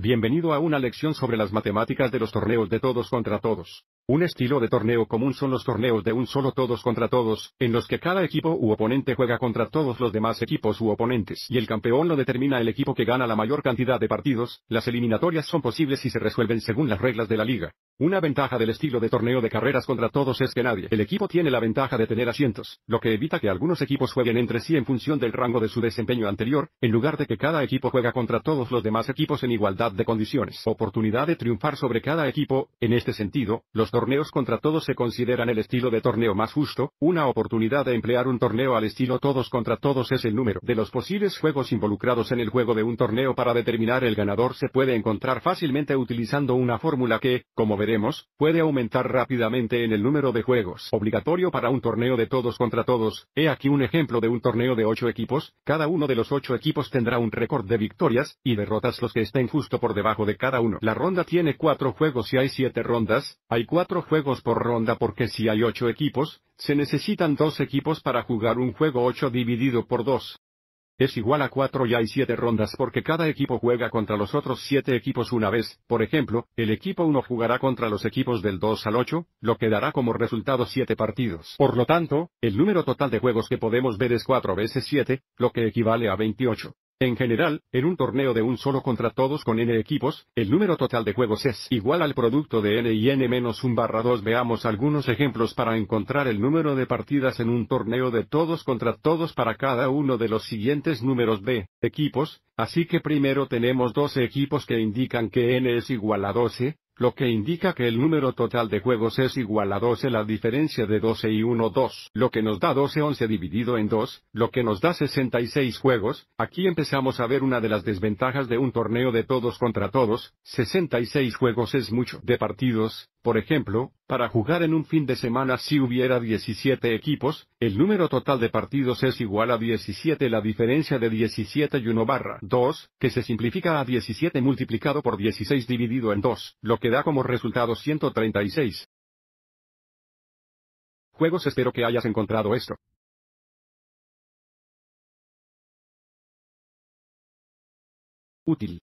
Bienvenido a una lección sobre las matemáticas de los torneos de todos contra todos. Un estilo de torneo común son los torneos de un solo todos contra todos, en los que cada equipo u oponente juega contra todos los demás equipos u oponentes y el campeón lo determina el equipo que gana la mayor cantidad de partidos, las eliminatorias son posibles y se resuelven según las reglas de la liga. Una ventaja del estilo de torneo de carreras contra todos es que nadie, el equipo tiene la ventaja de tener asientos, lo que evita que algunos equipos jueguen entre sí en función del rango de su desempeño anterior, en lugar de que cada equipo juega contra todos los demás equipos en igualdad de condiciones. Oportunidad de triunfar sobre cada equipo, en este sentido, los torneos contra todos se consideran el estilo de torneo más justo, una oportunidad de emplear un torneo al estilo todos contra todos es el número de los posibles juegos involucrados en el juego de un torneo para determinar el ganador se puede encontrar fácilmente utilizando una fórmula que, como veremos, puede aumentar rápidamente en el número de juegos obligatorio para un torneo de todos contra todos, he aquí un ejemplo de un torneo de ocho equipos, cada uno de los ocho equipos tendrá un récord de victorias, y derrotas los que estén justo por debajo de cada uno. La ronda tiene cuatro juegos y hay siete rondas, hay juegos por ronda porque si hay ocho equipos, se necesitan dos equipos para jugar un juego 8 dividido por 2. Es igual a 4 y hay 7 rondas porque cada equipo juega contra los otros 7 equipos una vez, por ejemplo, el equipo 1 jugará contra los equipos del 2 al 8, lo que dará como resultado 7 partidos. Por lo tanto, el número total de juegos que podemos ver es 4 veces 7, lo que equivale a 28. En general, en un torneo de un solo contra todos con n equipos, el número total de juegos es igual al producto de n y n menos 1 barra 2. Veamos algunos ejemplos para encontrar el número de partidas en un torneo de todos contra todos para cada uno de los siguientes números de equipos, así que primero tenemos 12 equipos que indican que n es igual a 12, lo que indica que el número total de juegos es igual a 12 la diferencia de 12 y 1 2, lo que nos da 12 11 dividido en 2, lo que nos da 66 juegos, aquí empezamos a ver una de las desventajas de un torneo de todos contra todos, 66 juegos es mucho de partidos, por ejemplo, para jugar en un fin de semana si hubiera 17 equipos, el número total de partidos es igual a 17. La diferencia de 17 y 1 barra 2, que se simplifica a 17 multiplicado por 16 dividido en 2, lo que da como resultado 136. Juegos espero que hayas encontrado esto. Útil.